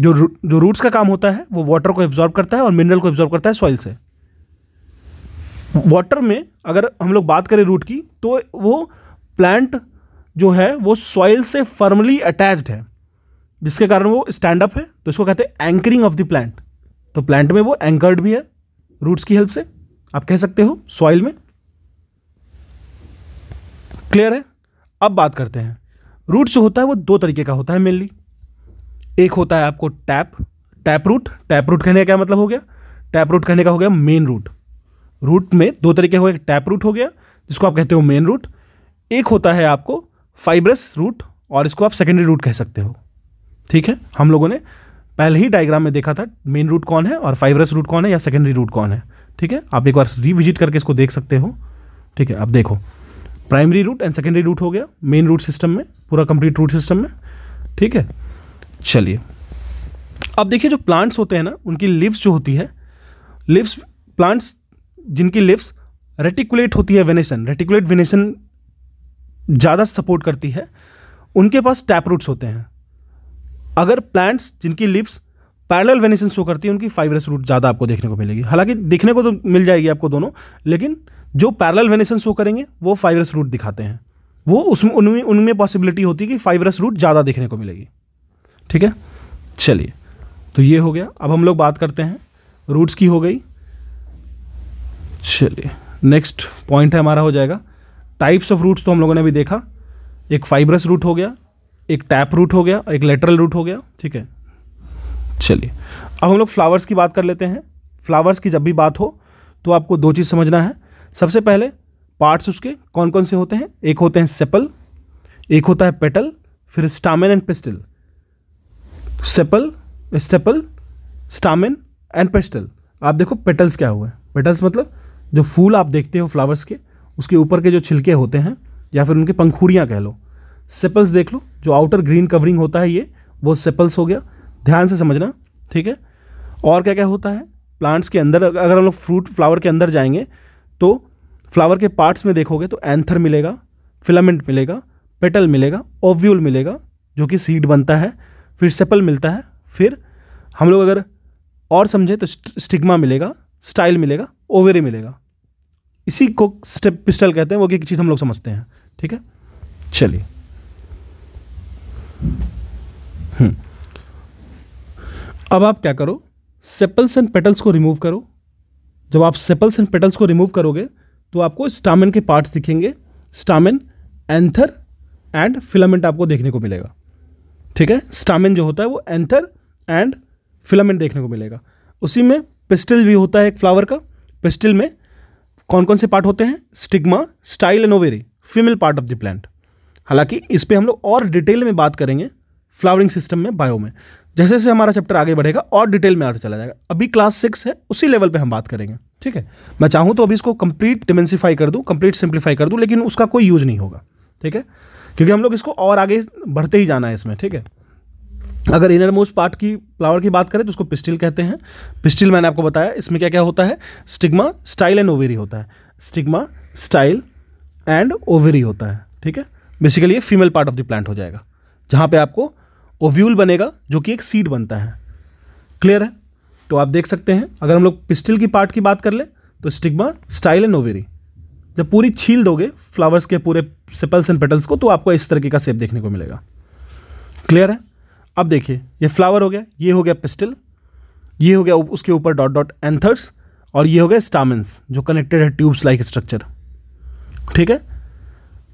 जो जो रूट्स का काम होता है वो वाटर को एब्जॉर्ब करता है और मिनरल को एब्जॉर्ब करता है सॉइल से वाटर में अगर हम लोग बात करें रूट की तो वो प्लांट जो है वो सॉइल से फर्मली अटैच्ड है जिसके कारण वो स्टैंड अप है तो इसको कहते हैं एंकरिंग ऑफ द प्लांट तो प्लांट में वो एंकर्ड भी है रूट्स की हेल्प से आप कह सकते हो सॉइल में क्लियर है अब बात करते हैं रूट जो होता है वो दो तरीके का होता है मेनली एक होता है आपको tap tap root tap root कहने का क्या मतलब हो गया टैप रूट कहने का हो गया मेन रूट रूट में दो तरीके हो एक टैप रूट हो गया जिसको आप कहते हो मेन रूट एक होता है आपको फाइब्रस रूट और इसको आप सेकेंडरी रूट कह सकते हो ठीक है हम लोगों ने पहले ही डायग्राम में देखा था मेन रूट कौन है और फाइब्रस रूट कौन है या सेकेंडरी रूट कौन है ठीक है आप एक बार रिविजिट करके इसको देख सकते हो ठीक है आप देखो primary root and secondary root हो गया मेन रूट सिस्टम में पूरा कंप्लीट रूट सिस्टम में ठीक है चलिए अब देखिए जो प्लांट्स होते हैं ना उनकी लिव्स जो होती है लिव्स प्लांट्स जिनकी लिप्स रेटिकुलेट होती है वेनेशन रेटिकुलेट वेनेशन ज़्यादा सपोर्ट करती है उनके पास टैप रूट्स होते हैं अगर प्लांट्स जिनकी लिप्स पैरल वेनेशन शो करती है उनकी फाइबरस रूट ज़्यादा आपको देखने को मिलेगी हालांकि देखने को तो मिल जाएगी आपको दोनों लेकिन जो पैरल वेनेशन शो करेंगे वो फाइबरस रूट दिखाते हैं वो उसमें उनमें उनमें पॉसिबिलिटी होती है कि फाइबरस रूट ज़्यादा देखने को मिलेगी ठीक है चलिए तो ये हो गया अब हम लोग बात करते हैं रूट्स की हो गई चलिए नेक्स्ट पॉइंट है हमारा हो जाएगा टाइप्स ऑफ रूट्स तो हम लोगों ने भी देखा एक फाइब्रस रूट हो गया एक टैप रूट हो गया एक लेटरल रूट हो गया ठीक है चलिए अब हम लोग फ्लावर्स की बात कर लेते हैं फ्लावर्स की जब भी बात हो तो आपको दो चीज़ समझना है सबसे पहले पार्ट्स उसके कौन कौन से होते हैं एक होते हैं सेपल एक होता है पेटल फिर stamen and pistil sepal staple stamen and pistil आप देखो पेटल्स क्या हुआ है पेटल्स मतलब जो फूल आप देखते हो फ्लावर्स के उसके ऊपर के जो छिलके होते हैं या फिर उनके पंखुड़ियाँ कह लो सेपल्स देख लो जो आउटर ग्रीन कवरिंग होता है ये वो सेपल्स हो गया ध्यान से समझना ठीक है और क्या क्या होता है प्लांट्स के अंदर अगर हम लोग फ्रूट फ्लावर के अंदर जाएंगे तो फ्लावर के पार्ट्स में देखोगे तो एंथर मिलेगा फिलामेंट मिलेगा पेटल मिलेगा ओव्यूल मिलेगा जो कि सीड बनता है फिर सेपल मिलता है फिर हम लोग अगर और समझें तो स्टिग्मा मिलेगा स्टाइल मिलेगा ओवेरी मिलेगा इसी को स्टेप पिस्टल कहते हैं वो कि चीज़ हम लोग समझते हैं ठीक है चलिए हम्म। अब आप क्या करो सेपल्स एंड पेटल्स को रिमूव करो जब आप सेपल्स एंड पेटल्स को रिमूव करोगे तो आपको स्टामिन के पार्ट्स दिखेंगे स्टामिन एंथर एंड फिलामेंट आपको देखने को मिलेगा ठीक है स्टामिन जो होता है वो एंथर एंड फिलामेंट देखने को मिलेगा उसी में पिस्टल भी होता है एक फ्लावर का पिस्टल में कौन कौन से पार्ट होते हैं stigma style and ovary female part of the plant हालांकि इस पर हम लोग और डिटेल में बात करेंगे फ्लावरिंग सिस्टम में बायो में जैसे जैसे हमारा चैप्टर आगे बढ़ेगा और डिटेल में आता चला जाएगा अभी क्लास सिक्स है उसी लेवल पे हम बात करेंगे ठीक है मैं चाहूँ तो अभी इसको कंप्लीट डिमेंसीफाई कर दूँ कंप्लीट सिंप्लीफाई कर दूँ लेकिन उसका कोई यूज नहीं होगा ठीक है क्योंकि हम लोग इसको और आगे बढ़ते ही जाना है इसमें ठीक है अगर इनर मोस्ट पार्ट की फ्लावर की बात करें तो उसको पिस्टिल कहते हैं पिस्टिल मैंने आपको बताया इसमें क्या क्या होता है स्टिग्मा स्टाइल एंड ओवेरी होता है स्टिग्मा स्टाइल एंड ओवेरी होता है ठीक है बेसिकली ये female part of the plant हो जाएगा जहाँ पे आपको ओव्यूल बनेगा जो कि एक सीड बनता है क्लियर है तो आप देख सकते हैं अगर हम लोग पिस्टिल की पार्ट की बात कर लें तो स्टिग्मा स्टाइल एंड ओवेरी जब पूरी छील दोगे फ्लावर्स के पूरे सेपल्स एंड पेटल्स को तो आपको इस तरीके का सेप देखने को मिलेगा क्लियर है अब देखिए ये फ्लावर हो गया ये हो गया पिस्टल ये हो गया उसके ऊपर डॉट डॉट एंथर्स और ये हो गया स्टामेंस जो कनेक्टेड है ट्यूब्स लाइक स्ट्रक्चर ठीक है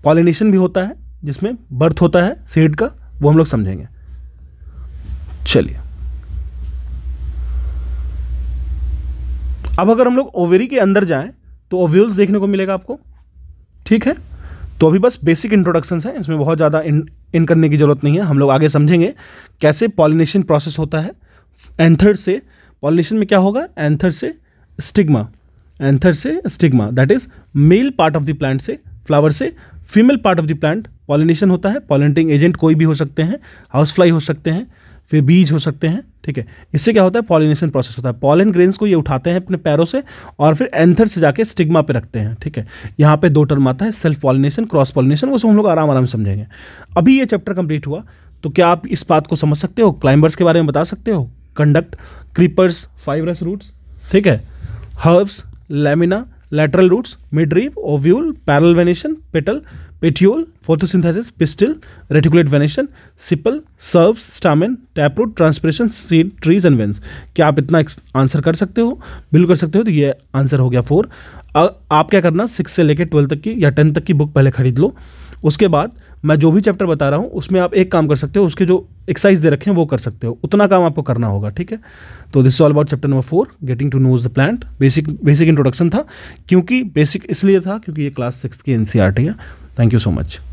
पॉलिनेशन भी होता है जिसमें बर्थ होता है सीड का वो हम लोग समझेंगे चलिए अब अगर हम लोग ओवेरी के अंदर जाएं तो ओव्यूल्स देखने को मिलेगा आपको ठीक है तो अभी बस बेसिक इंट्रोडक्शन है इसमें बहुत ज़्यादा इन करने की ज़रूरत नहीं है हम लोग आगे समझेंगे कैसे पॉलिनेशन प्रोसेस होता है एंथर से पॉलिनेशन में क्या होगा एंथर से स्टिग्मा एंथर से stigma that is male part of the plant से फ्लावर से female part of the plant pollination होता है पॉलिनेटिंग एजेंट कोई भी हो सकते हैं हाउस फ्लाई हो सकते हैं फिर बीज हो सकते हैं ठीक है इससे क्या होता है पॉलिनेशन प्रोसेस होता है पॉलन ग्रेन्स को ये उठाते हैं अपने पैरों से और फिर एंथर से जाके स्टिग्मा पे रखते हैं ठीक है यहाँ पे दो टर्म आता है सेल्फ पॉलिनेशन क्रॉस पॉलिनेशन वो सब हम लोग आराम आराम समझेंगे अभी ये चैप्टर कंप्लीट हुआ तो क्या आप इस बात को समझ सकते हो क्लाइंबर्स के बारे में बता सकते हो कंडक्ट क्रीपर्स फाइबरस रूट्स ठीक है herbs lamina lateral roots midrib ovule parallel venation petal petiole, photosynthesis, pistil, reticulate venation, sepal shrub stamen taproot transpiration seed trees and veins क्या आप इतना आंसर कर सकते हो बिल्कुल कर सकते हो तो ये आंसर हो गया फोर आप क्या करना सिक्स से लेकर ट्वेल्थ तक की या टेंथ तक की बुक पहले खरीद लो उसके बाद मैं जो भी चैप्टर बता रहा हूँ उसमें आप एक काम कर सकते हो उसके जो एक्सरसाइज दे रखे हैं वो कर सकते हो उतना काम आपको करना होगा ठीक है तो this all about chapter number four getting to knows the plant basic basic introduction था क्योंकि बेसिक इसलिए था क्योंकि ये क्लास सिक्स की एन e है Thank you so much.